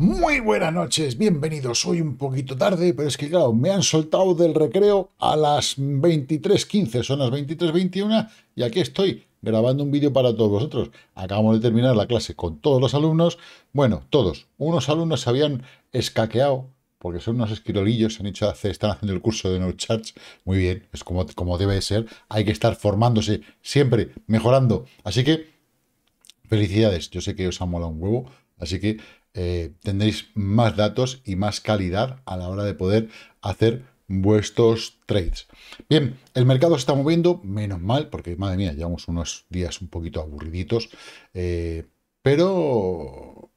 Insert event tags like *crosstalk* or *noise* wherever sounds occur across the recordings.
Muy buenas noches, bienvenidos. Soy un poquito tarde, pero es que claro, me han soltado del recreo a las 23.15, son las 23.21 y aquí estoy grabando un vídeo para todos vosotros. Acabamos de terminar la clase con todos los alumnos, bueno, todos. Unos alumnos se habían escaqueado porque son unos esquirolillos, se han hecho, están haciendo el curso de No muy bien, es como, como debe ser, hay que estar formándose, siempre mejorando. Así que, felicidades, yo sé que os ha molado un huevo, así que eh, tendréis más datos y más calidad a la hora de poder hacer vuestros trades. Bien, el mercado se está moviendo, menos mal, porque madre mía, llevamos unos días un poquito aburriditos, eh, pero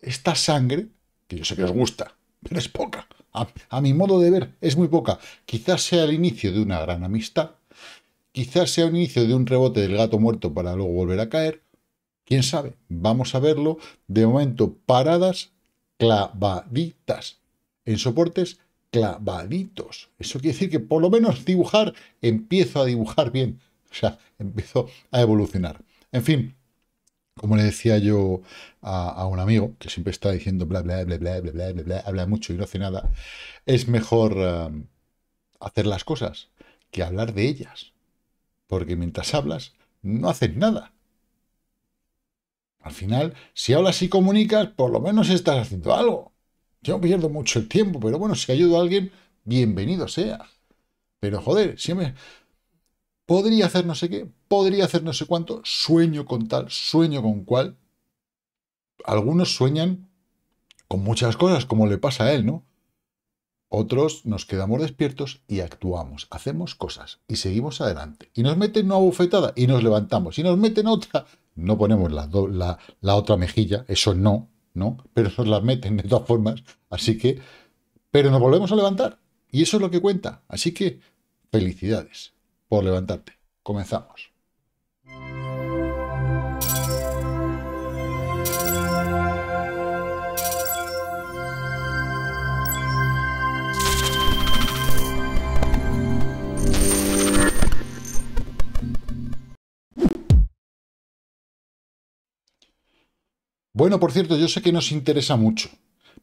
esta sangre, que yo sé que os gusta, pero es poca, a, a, mi modo de ver, es muy poca. Quizás sea el inicio de una gran amistad, quizás sea el inicio de un rebote del gato muerto para luego volver a caer, ¿Quién sabe? Vamos a verlo. De momento, paradas clavaditas. En soportes clavaditos. Eso quiere decir que por lo menos dibujar, empiezo a dibujar bien. O sea, empiezo a evolucionar. En fin, como le decía yo a, un amigo, que siempre está diciendo bla, bla, bla, bla, bla, bla, bla, habla mucho y no hace nada, es mejor um, hacer las cosas que hablar de ellas. Porque mientras hablas, no haces nada. Al final, si hablas y comunicas, por lo menos estás haciendo algo. Yo pierdo mucho el tiempo, pero bueno, si ayudo a alguien, bienvenido sea. Pero joder, siempre podría hacer no sé qué, podría hacer no sé cuánto, sueño con tal, sueño con cual. Algunos sueñan con muchas cosas, como le pasa a él, ¿no? Otros nos quedamos despiertos y actuamos, hacemos cosas y seguimos adelante. Y nos meten una bufetada y nos levantamos. Y nos meten otra no ponemos la, la, la, otra mejilla, eso no, ¿no? Pero nos las meten de todas formas, así que, pero nos volvemos a levantar, y eso es lo que cuenta, así que felicidades por levantarte. Comenzamos. Bueno, por cierto, yo sé que nos interesa mucho,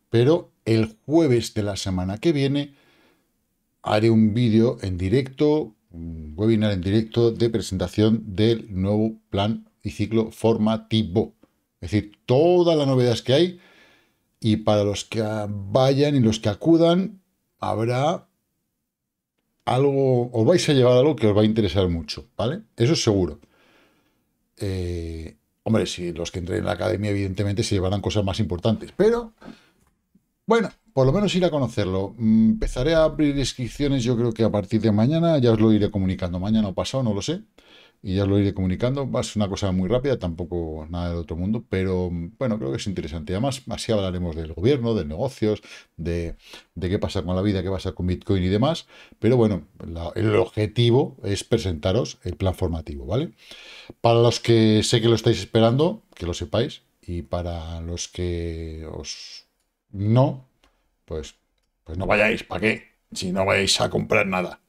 pero el jueves de la semana que viene haré un vídeo en directo, un webinar en directo de presentación del nuevo plan y ciclo formativo. Es decir, todas las novedades que hay y para los que vayan y los que acudan, habrá algo, os vais a llevar algo que os va a interesar mucho, ¿vale? Eso es seguro. Eh, Hombre, si los que entren en la academia, evidentemente, se llevarán cosas más importantes. Pero, bueno, por lo menos ir a conocerlo. Mm, empezaré a abrir inscripciones, yo creo que a partir de mañana, ya os lo iré comunicando, mañana o pasado, no lo sé y ya lo iré comunicando. ser una cosa muy rápida, tampoco nada del otro mundo, pero mm, bueno, creo que es interesante. Además, así hablaremos del gobierno, de negocios, de, qué pasa con la vida, qué pasa con Bitcoin y demás. Pero bueno, el objetivo es presentaros el plan formativo, ¿vale? Para los que sé que lo estáis esperando, que lo sepáis, y para los que os no, pues, pues no vayáis, ¿para qué? Si no vais a comprar nada.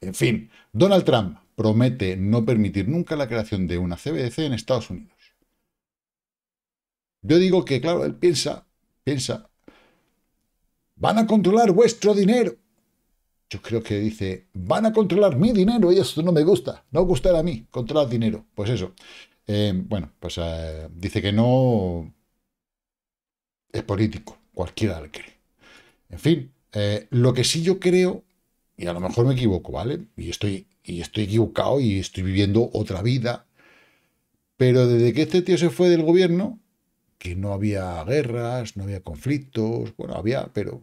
En fin, Donald Trump promete no permitir nunca la creación de una CBDC en Estados Unidos. Yo digo que, claro, él piensa, piensa, van a controlar vuestro dinero. Yo creo que dice, van a controlar mi dinero y eso no me gusta, no gustará a mí, controlar dinero. Pues eso. Eh, bueno, pues eh, dice que no es político, cualquiera le cree. En fin, eh, lo que sí yo creo y a lo mejor me equivoco, ¿vale? Y estoy, y estoy equivocado y estoy viviendo otra vida. Pero desde que este tío se fue del gobierno, que no había guerras, no había conflictos, bueno, había, pero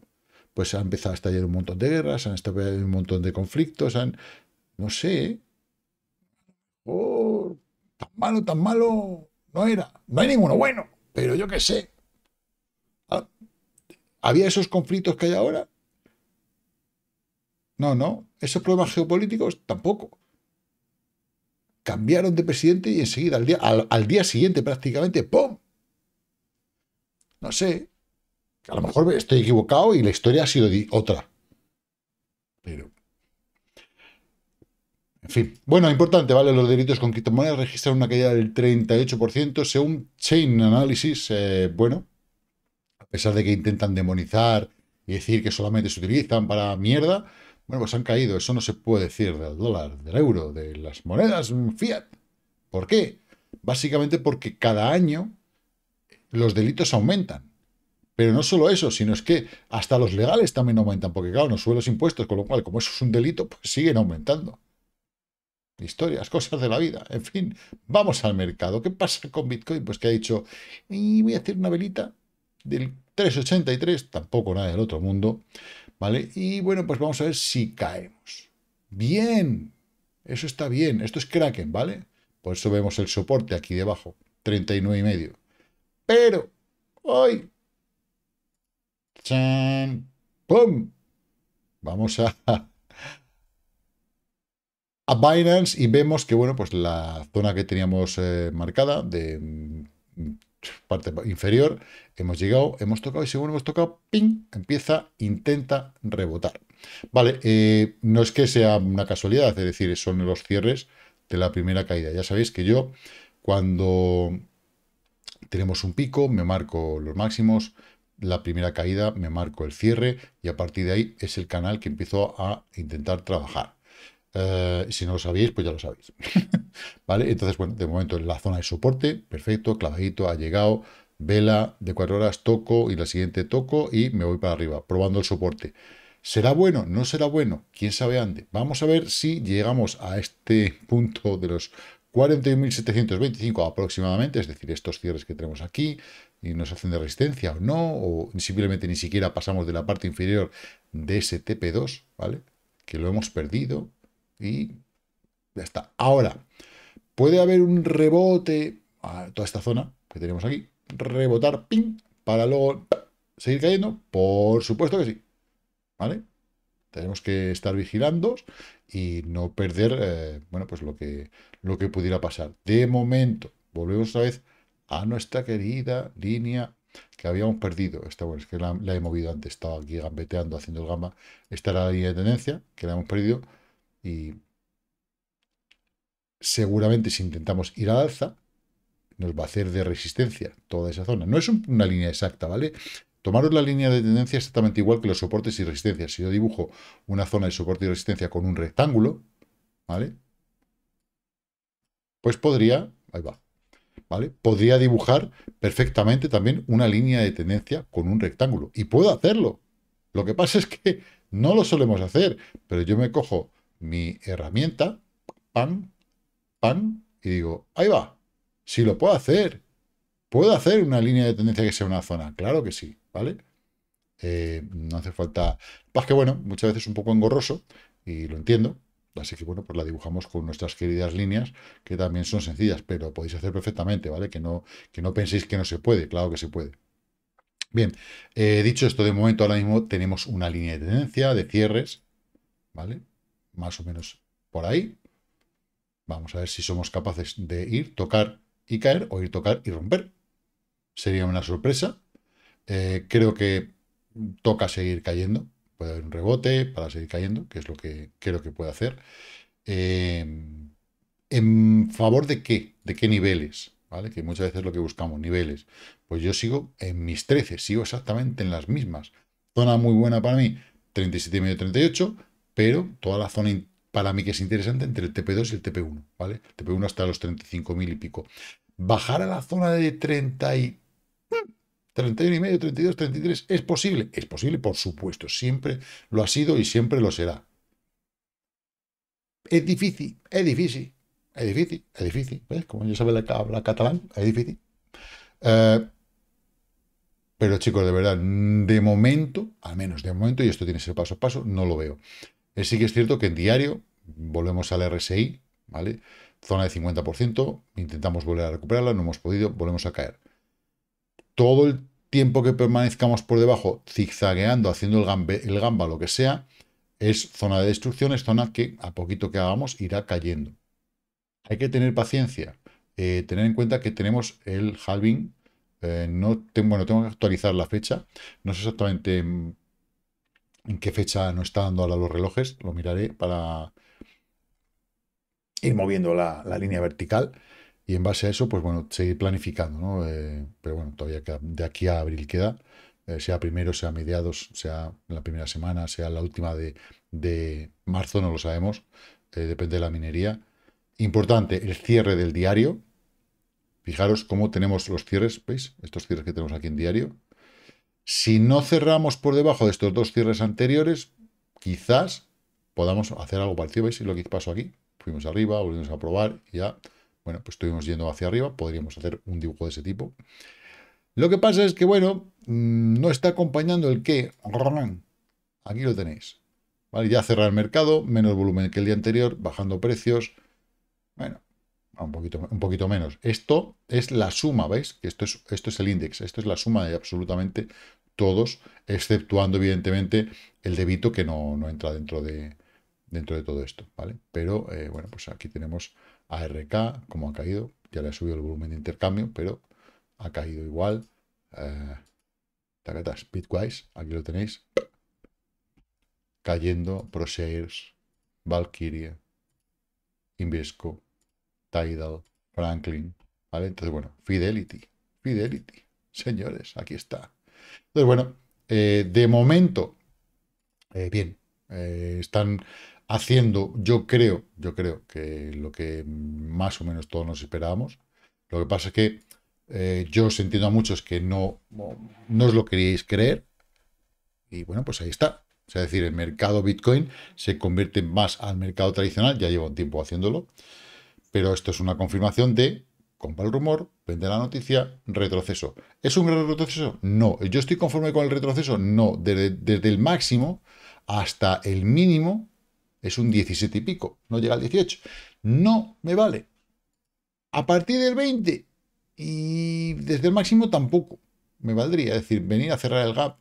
pues han empezado a estallar un montón de guerras, han estallado un montón de conflictos, han, no sé, oh, tan malo, tan malo no era, no hay ninguno bueno, pero yo qué sé. Ah, ¿Había esos conflictos que hay ahora? No, no. Esos problemas geopolíticos tampoco. Cambiaron de presidente y enseguida, al día, al, día siguiente prácticamente, ¡pum! No sé. A lo mejor estoy equivocado y la historia ha sido otra. Pero en fin, bueno, importante, ¿vale? Los delitos con criptomonedas registran una caída del 38%, según Chain Analysis, eh, bueno, a pesar de que intentan demonizar y decir que solamente se utilizan para mierda, bueno, pues han caído. Eso no se puede decir del dólar, del euro, de las monedas mm, fiat. ¿Por qué? Básicamente porque cada año los delitos aumentan. Pero no solo eso, sino es que hasta los legales también aumentan, porque claro, no suben los impuestos, con lo cual, como eso es un delito, pues siguen aumentando. Historias, cosas de la vida. En fin, vamos al mercado. ¿Qué pasa con Bitcoin? Pues que ha dicho, y voy a hacer una velita del 383, tampoco nada del otro mundo. ¿vale? Y bueno, pues vamos a ver si caemos. Bien, eso está bien, esto es Kraken, ¿vale? Por eso vemos el soporte aquí debajo, 39,5. Pero, hoy, ¡chan! ¡pum! Vamos a, *laughs* a Binance y vemos que, bueno, pues la zona que teníamos eh, marcada de parte inferior, hemos llegado, hemos tocado y según hemos tocado, ping, empieza, intenta rebotar. Vale, eh, no es que sea una casualidad, es decir, son los cierres de la primera caída. Ya sabéis que yo, cuando tenemos un pico, me marco los máximos, la primera caída, me marco el cierre y a partir de ahí es el canal que empiezo a intentar trabajar. Eh, si no lo sabéis, pues ya lo sabéis. *laughs* ¿Vale? Entonces, bueno, de momento en la zona de soporte, perfecto, clavadito, ha llegado, vela de cuatro horas, toco y la siguiente toco y me voy para arriba, probando el soporte. ¿Será bueno? ¿No será bueno? ¿Quién sabe ande? Vamos a ver si llegamos a este *laughs* punto de los 41.725 aproximadamente, es decir, estos cierres que tenemos aquí, y nos hacen de resistencia o no, o simplemente ni siquiera pasamos de la parte inferior de ese TP2, ¿vale? Que lo hemos perdido, y ya está. Ahora, puede haber un rebote a toda esta zona que tenemos aquí, rebotar, ping, para luego seguir cayendo. Por supuesto que sí. ¿Vale? Tenemos que estar vigilando y no perder, eh, bueno, pues lo que, lo que pudiera pasar. De momento, volvemos otra vez a nuestra querida línea que habíamos perdido. Esta, bueno, es que la, he movido antes, estaba aquí gambeteando, haciendo el gamba. Esta era la línea de tendencia que la hemos perdido y seguramente si intentamos ir al alza, nos va a hacer de resistencia toda esa zona. No es una línea exacta, ¿vale? Tomaros la línea de tendencia exactamente igual que los soportes y resistencias. Si yo dibujo una zona de soporte y resistencia con un rectángulo, ¿vale? Pues podría, ahí va, ¿vale? Podría dibujar perfectamente también una línea de tendencia con un rectángulo. Y puedo hacerlo. Lo que pasa es que no lo solemos hacer, pero yo me cojo mi herramienta, pan, pan, y digo, ahí va, si lo puedo hacer, puedo hacer una línea de tendencia que sea una zona, claro que sí, ¿vale? Eh, no hace falta, pues que bueno, muchas veces es un poco engorroso, y lo entiendo, así que bueno, pues la dibujamos con nuestras queridas líneas, que también son sencillas, pero podéis hacer perfectamente, ¿vale? Que no, que no penséis que no se puede, claro que se puede. Bien, eh, dicho esto, de momento ahora mismo tenemos una línea de tendencia de cierres, ¿vale? más o menos por ahí. Vamos a ver si somos capaces de ir, tocar y caer o ir, tocar y romper. Sería una sorpresa. Eh, creo que toca seguir cayendo. Puede haber un rebote para seguir cayendo, que es lo que creo que puede hacer. Eh, ¿En favor de qué? ¿De qué niveles? ¿Vale? Que muchas veces lo que buscamos, niveles. Pues yo sigo en mis 13, sigo exactamente en las mismas. Zona muy buena para mí, 37,5-38 pero toda la zona para mí que es interesante entre el TP2 y el TP1, ¿vale? TP1 hasta los 35.000 y pico. Bajar a la zona de 30 31 y medio, 32, 33, ¿es posible? Es posible, por supuesto, siempre lo ha sido y siempre lo será. Es difícil, es difícil, es difícil, es difícil, ¿ves? Como yo sabe la, catalán, es difícil. Eh, pero chicos, de verdad, de momento, al menos de momento, y esto tiene que ser paso a paso, no lo veo. Eh, sí que es cierto que en diario volvemos al RSI, ¿vale? Zona de 50%, intentamos volver a recuperarla, no hemos podido, volvemos a caer. Todo el tiempo que permanezcamos por debajo, zigzagueando, haciendo el, el gamba, lo que sea, es zona de destrucción, es zona que a poquito que hagamos irá cayendo. Hay que tener paciencia, eh, tener en cuenta que tenemos el halving, eh, no bueno, tengo que actualizar la fecha, no sé exactamente en qué fecha no está dando ahora los relojes, lo miraré para ir moviendo la, línea vertical y en base a eso, pues bueno, seguir planificando, ¿no? Eh, pero bueno, todavía de aquí a abril queda, eh, sea primero, sea mediados, sea la primera semana, sea la última de, marzo, no lo sabemos, eh, depende de la minería. Importante, el cierre del diario. Fijaros cómo tenemos los cierres, ¿veis? Estos cierres que tenemos aquí en diario. Si no cerramos por debajo de estos dos cierres anteriores, quizás podamos hacer algo parecido. ¿Veis lo que pasó aquí? Fuimos arriba, volvimos a probar, ya, bueno, pues estuvimos yendo hacia arriba, podríamos hacer un dibujo de ese tipo. Lo que pasa es que, bueno, mm, no está acompañando el que... Aquí lo tenéis. ¿Vale? Ya cerrar el mercado, menos volumen que el día anterior, bajando precios. Bueno, un poquito, un poquito menos. Esto es la suma, ¿veis? Esto es, esto es el índice, esto es la suma de absolutamente todos, exceptuando evidentemente el debito que no, entra dentro de, dentro de todo esto, ¿vale? Pero eh, bueno, pues aquí tenemos ARK, como ha caído, ya le ha subido el volumen de intercambio, pero ha caído igual. Eh, Bitwise, aquí lo tenéis. Cayendo, ProShares, Valkyrie, Invesco, Tidal, Franklin, ¿vale? Entonces, bueno, Fidelity, Fidelity, señores, aquí está. Entonces, bueno, eh, de momento, eh, bien, eh, están haciendo, yo creo, yo creo que lo que más o menos todos nos esperábamos. Lo que pasa es que yo os entiendo a muchos que no, no os lo queríais creer. Y bueno, pues ahí está. Es decir, el mercado Bitcoin se convierte más al mercado tradicional, ya lleva un tiempo haciéndolo, pero esto es una confirmación de compra el rumor, vende la noticia, retroceso. ¿Es un gran retroceso? No. ¿Yo estoy conforme con el retroceso? No. Desde, desde, el máximo hasta el mínimo es un 17 y pico. No llega al 18. No me vale. A partir del 20 y desde el máximo tampoco me valdría. Es decir, venir a cerrar el gap.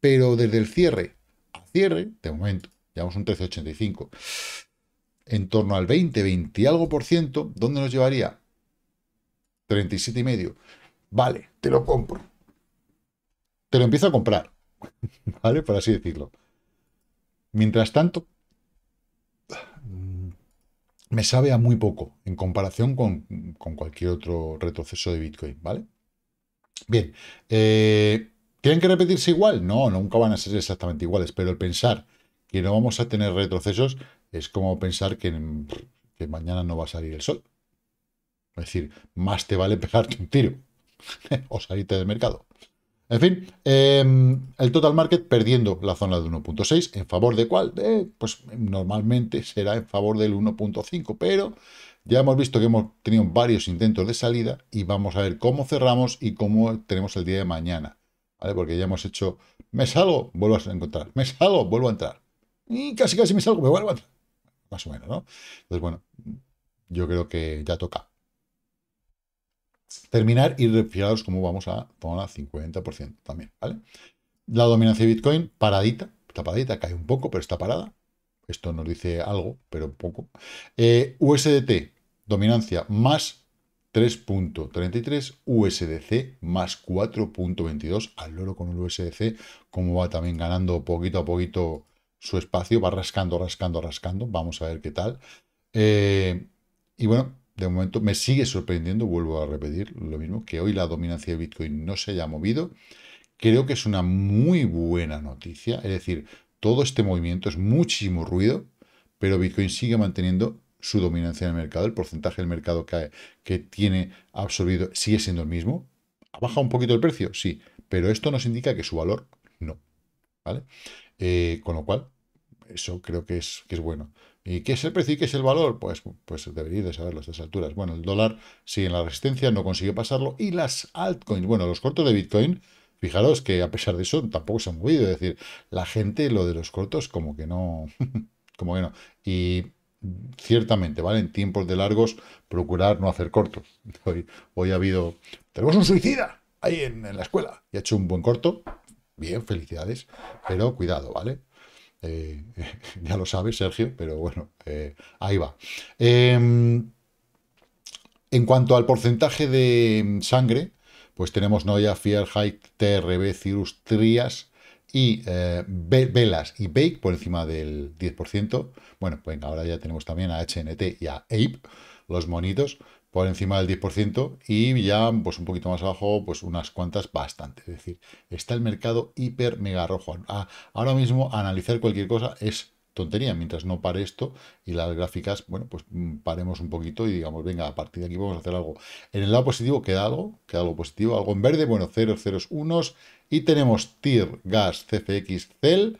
Pero desde el cierre a cierre, de momento, llevamos un 1385 en torno al 20, 20 y algo por ciento, ¿dónde nos llevaría? 37 y medio. Vale, te lo compro. Te lo empiezo a comprar. *laughs* ¿Vale? Por así decirlo. Mientras tanto, me sabe a muy poco en comparación con, cualquier otro retroceso de Bitcoin, ¿vale? Bien, ¿tienen eh, que repetirse igual? No, nunca van a ser exactamente iguales, pero el pensar que no vamos a tener retrocesos es como pensar mm, que, mañana no va a salir el sol. Es decir, más te vale pegarte un tiro *laughs* o salirte del mercado. En fin, em, el total market perdiendo la zona de 1.6, ¿en favor de cuál? pues normalmente será en favor del 1.5, pero ya hemos visto que hemos tenido varios intentos de salida y vamos a ver cómo cerramos y cómo tenemos el día de mañana, ¿vale? Porque ya hemos hecho, me salgo, vuelvo a encontrar, me salgo, vuelvo a entrar, y casi casi me salgo, me vuelvo a entrar más o menos, ¿no? Entonces, bueno, yo creo que ya toca terminar y fijaros cómo vamos a tomar 50% también, ¿vale? La dominancia de Bitcoin paradita, está paradita, cae un poco, pero está parada. Esto nos dice algo, pero poco. Eh, USDT, dominancia más 3.33, USDC más 4.22, al loro con el USDC, como va también ganando poquito a poquito su espacio, va rascando, rascando, rascando, vamos a ver qué tal. Eh, y bueno, de momento me sigue sorprendiendo, vuelvo a repetir lo mismo, que hoy la dominancia de Bitcoin no se haya movido. Creo que es una muy buena noticia, es decir, todo este movimiento es muchísimo ruido, pero Bitcoin sigue manteniendo su dominancia en el mercado, el porcentaje del mercado que, que tiene absorbido sigue siendo el mismo. ¿Ha bajado un poquito el precio? Sí, pero esto nos indica que su valor no. ¿Vale? Eh, con lo cual, eso creo que es, que es bueno. ¿Y qué es el precio y qué es el valor? Pues, pues deberíais de saberlo a estas alturas. Bueno, el dólar sigue en la resistencia, no consigue pasarlo. Y las altcoins, bueno, los cortos de Bitcoin, fijaros que a pesar de eso tampoco se han movido. Es decir, la gente lo de los cortos como que no, *laughs* como que Y ciertamente, ¿vale? En tiempos de largos, procurar no hacer cortos. Hoy, hoy ha habido, tenemos un suicida ahí en la escuela y ha hecho un buen corto. Bien, felicidades, pero cuidado, ¿vale? *laughs* ya lo sabes, Sergio, pero bueno, eh, ahí va. Em, en cuanto al porcentaje de em, sangre, pues tenemos Noia, Fierheit, TRB, Cirrus, Trias y eh, Velas y Bake por encima del 10%. Bueno, pues ahora ya tenemos también a HNT y a Ape, los monitos por encima del 10% y ya pues un poquito más abajo pues unas cuantas bastante. Es decir, está el mercado hiper mega rojo. Ah, ahora mismo analizar cualquier cosa es tontería, mientras no pare esto y las gráficas, bueno, pues mm, paremos un poquito y digamos, venga, a partir de aquí vamos a hacer algo. En el lado positivo queda algo, queda algo positivo, algo en verde, bueno, 0, 0, 1 y tenemos TIR, GAS, CFX, CEL,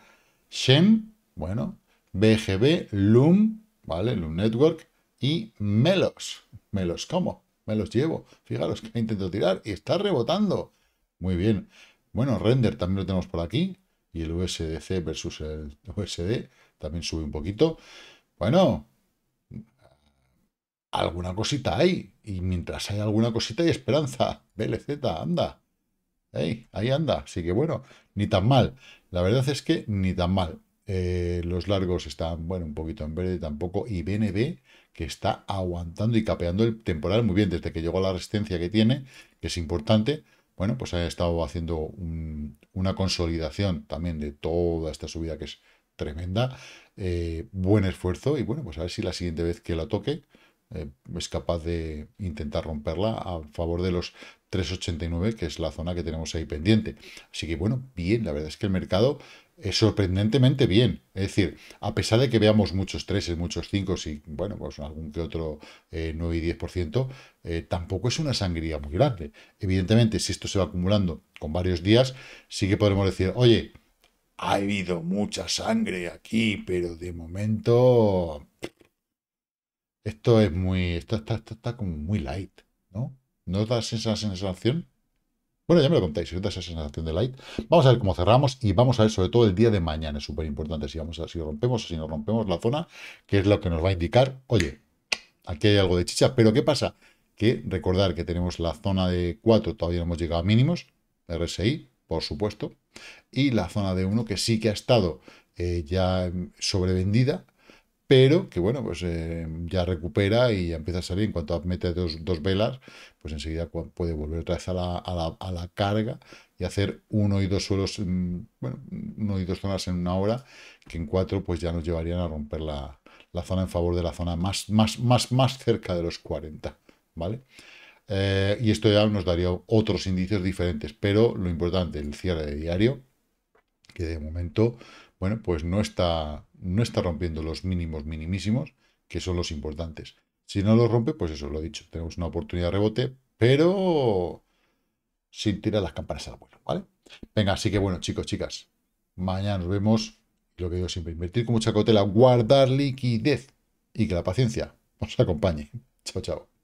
SHEM, bueno, BGB, LUM, ¿vale? LUM Network, y melos los, me los como, me los llevo. Fijaros que intento tirar y está rebotando. Muy bien. Bueno, render también lo tenemos por aquí. Y el USDC versus el USD también sube un poquito. Bueno, alguna cosita hay. Y mientras hay alguna cosita hay esperanza. BLZ, anda. Ahí, ahí anda. Así que bueno, ni tan mal. La verdad es que ni tan mal. Eh, los largos están, bueno, un poquito en verde tampoco. Y BNB, que está aguantando y capeando el temporal muy bien desde que llegó a la resistencia que tiene, que es importante. Bueno, pues ha estado haciendo una consolidación también de toda esta subida que es tremenda. Eh, buen esfuerzo y bueno, pues a ver si la siguiente vez que la toque eh, es capaz de intentar romperla a favor de los 3,89, que es la zona que tenemos ahí pendiente. Así que bueno, bien, la verdad es que el mercado es sorprendentemente bien. Es decir, a pesar de que veamos muchos 3, muchos 5 y, bueno, pues algún que otro 9 eh, y 10%, eh, tampoco es una sangría muy grande. Evidentemente, si esto se va acumulando con varios días, sí que podremos decir, oye, ha habido mucha sangre aquí, pero de momento... Esto es muy... Esto está, está como muy light, ¿no? ¿No da esa sensación? Bueno, ya me lo contáis, si esa sensación de light. Vamos a ver cómo cerramos y vamos a ver sobre todo el día de mañana, es súper importante si, vamos a, si rompemos o si no rompemos la zona, que es lo que nos va a indicar, oye, aquí hay algo de chicha, pero ¿qué pasa? Que recordar que tenemos la zona de 4, todavía no hemos llegado a mínimos, RSI, por supuesto, y la zona de 1 que sí que ha estado eh, ya mm, sobrevendida, pero que bueno, pues eh, ya recupera y empieza a salir. En cuanto mete dos, dos velas, pues enseguida puede volver otra vez a la, carga y hacer uno y dos suelos, bueno, uno y dos zonas en una hora, que en cuatro pues ya nos llevarían a romper la, zona en favor de la zona más, más, más, más cerca de los 40, ¿vale? Eh, y esto ya nos daría otros indicios diferentes, pero lo importante, el cierre de diario, que de momento bueno, pues no está, no está rompiendo los mínimos minimísimos, que son los importantes. Si no los rompe, pues eso lo he dicho, tenemos una oportunidad de rebote, pero sin tirar las campanas al vuelo, ¿vale? Venga, así que bueno, chicos, chicas, mañana nos vemos. Lo que digo siempre, invertir con mucha cautela, guardar liquidez y que la paciencia os acompañe. *laughs* Chao, chao.